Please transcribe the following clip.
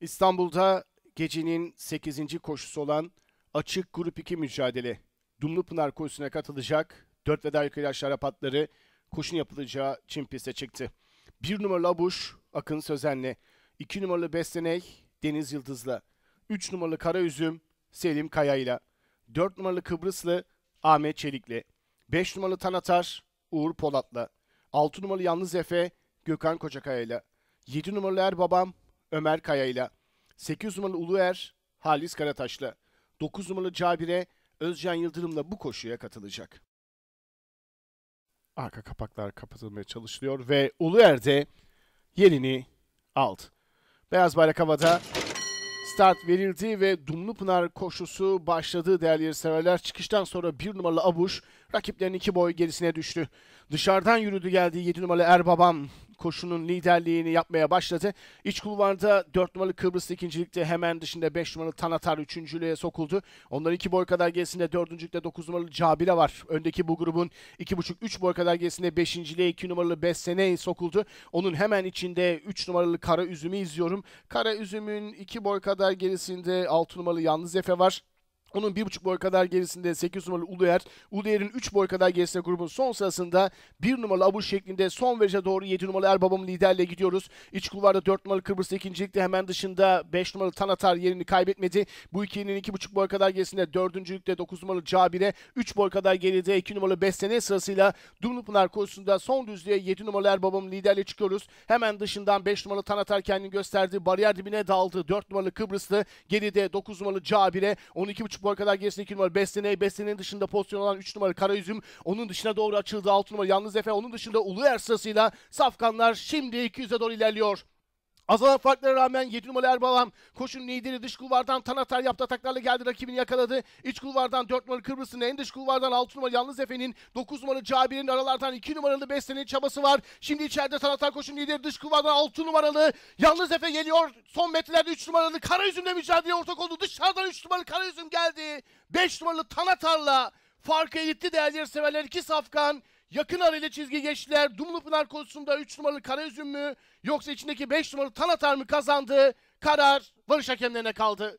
İstanbul'da gecenin 8. koşusu olan açık grup 2 mücadele Pınar koşusuna katılacak 4 ve daha yukarı yaş koşun yapılacağı Çin piste çıktı. 1 numaralı Abuş Akın Sözen'le, 2 numaralı Besleney Deniz Yıldız'la, 3 numaralı Karaüzüm Selim Kaya'yla, 4 numaralı Kıbrıslı Ahmet Çelik'le, 5 numaralı Tanatar Uğur Polat'la, 6 numaralı Yalnız Efe Gökhan Kocakaya'yla, 7 numaralı Erbabam Ömer Kaya ile. 8 numaralı Uluer Halis Karataş'la. 9 numaralı Cabire Özcan Yıldırım'la bu koşuya katılacak. Arka kapaklar kapatılmaya çalışılıyor ve Uluer de yerini aldı. Beyaz bayrak havada start verildi ve Dumlu Pınar koşusu başladı değerli yarışseverler. Çıkıştan sonra bir numaralı Abuş rakiplerin iki boy gerisine düştü. Dışarıdan yürüdü geldiği yedi numaralı Erbabam koşunun liderliğini yapmaya başladı. İç kulvarda 4 numaralı Kıbrıs ikincilikte hemen dışında 5 numaralı Tanatar üçüncülüğe sokuldu. Onların iki boy kadar gerisinde dördüncülükte 9 numaralı Cabire var. Öndeki bu grubun 2,5-3 boy kadar gerisinde 5.liğe 2 numaralı Bessene'yi sokuldu. Onun hemen içinde 3 numaralı Kara Üzüm'ü izliyorum. Kara Üzüm'ün 2 boy kadar gerisinde 6 numaralı Yalnız Efe var. Onun 1.5 boy kadar gerisinde 8 numaralı Uluer. Uluer'in 3 boy kadar gerisinde grubun son sırasında 1 numaralı Abur şeklinde son viraja doğru 7 numaralı Erbabam liderle gidiyoruz. İç kulvarda 4 numaralı Kıbrıs ikincilikte hemen dışında 5 numaralı Tanatar yerini kaybetmedi. Bu ikilinin 2.5 boy kadar gerisinde 4. lükte 9 numaralı Cabire 3 boy kadar geride 2 numaralı Bestene sırasıyla Dumlupınar koşusunda son düzlüğe 7 numaralı Erbabam liderle çıkıyoruz. Hemen dışından 5 numaralı Tanatar kendini gösterdi. Bariyer dibine daldı. 4 numaralı Kıbrıslı geride 9 numaralı Cabire 12.5 buçuk boy kadar gerisinde 2 numara Beslene. Beslene'nin dışında pozisyon olan 3 numara Karayüzüm. Onun dışına doğru açıldı 6 numara Yalnız Efe. Onun dışında Ulu Er sırasıyla Safkanlar şimdi 200'e doğru ilerliyor. Azalan farklara rağmen 7 numaralı Erbalan koşun lideri dış kulvardan tanatar yaptı ataklarla geldi rakibini yakaladı. İç kulvardan 4 numaralı Kıbrıs'ın en dış kulvardan 6 numaralı Yalnız Efe'nin 9 numaralı Cabir'in aralardan 2 numaralı Beste'nin çabası var. Şimdi içeride tanatar koşun lideri dış kulvardan 6 numaralı Yalnız Efe geliyor. Son metrelerde 3 numaralı Karayüzüm'le mücadele ortak oldu. Dışarıdan 3 numaralı Karayüzüm geldi. 5 numaralı Tanatar'la farkı eritti değerli severler. 2 safkan Yakın arayla çizgi geçtiler. Pınar konusunda 3 numaralı üzüm mü yoksa içindeki 5 numaralı Tanatar mı kazandı? Karar varış hakemlerine kaldı.